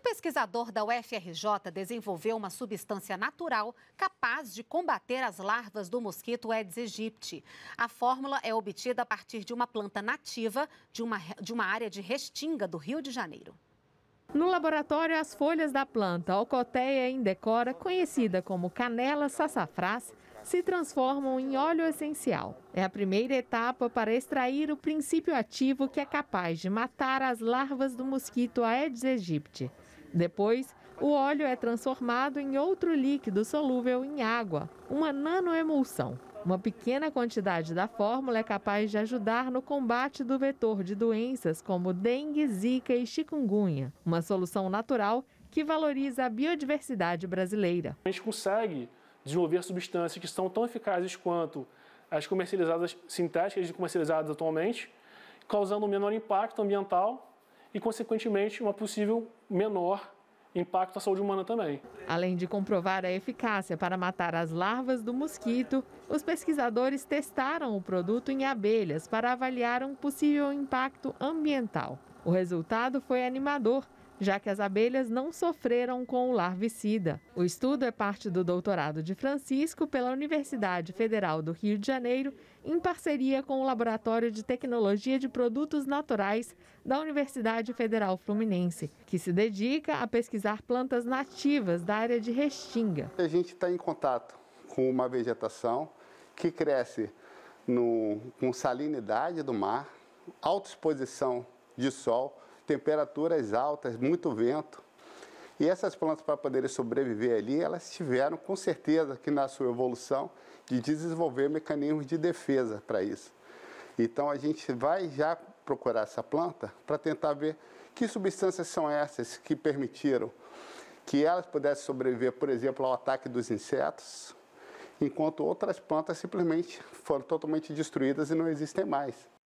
Um pesquisador da UFRJ desenvolveu uma substância natural capaz de combater as larvas do mosquito Aedes aegypti. A fórmula é obtida a partir de uma planta nativa de uma, de uma área de restinga do Rio de Janeiro. No laboratório, as folhas da planta Ocoteia indecora, conhecida como canela sassafrás, se transformam em óleo essencial. É a primeira etapa para extrair o princípio ativo que é capaz de matar as larvas do mosquito Aedes aegypti. Depois, o óleo é transformado em outro líquido solúvel em água, uma nanoemulsão. Uma pequena quantidade da fórmula é capaz de ajudar no combate do vetor de doenças como dengue, zika e chikungunya, uma solução natural que valoriza a biodiversidade brasileira. A gente consegue desenvolver substâncias que são tão eficazes quanto as comercializadas sintéticas e comercializadas atualmente, causando um menor impacto ambiental e, consequentemente, uma possível menor Impacto à saúde humana também. Além de comprovar a eficácia para matar as larvas do mosquito, os pesquisadores testaram o produto em abelhas para avaliar um possível impacto ambiental. O resultado foi animador já que as abelhas não sofreram com o larvicida. O estudo é parte do doutorado de Francisco pela Universidade Federal do Rio de Janeiro, em parceria com o Laboratório de Tecnologia de Produtos Naturais da Universidade Federal Fluminense, que se dedica a pesquisar plantas nativas da área de Restinga. A gente está em contato com uma vegetação que cresce no, com salinidade do mar, alta exposição de sol, temperaturas altas, muito vento. E essas plantas, para poderem sobreviver ali, elas tiveram, com certeza, que na sua evolução, de desenvolver mecanismos de defesa para isso. Então, a gente vai já procurar essa planta para tentar ver que substâncias são essas que permitiram que elas pudessem sobreviver, por exemplo, ao ataque dos insetos, enquanto outras plantas simplesmente foram totalmente destruídas e não existem mais.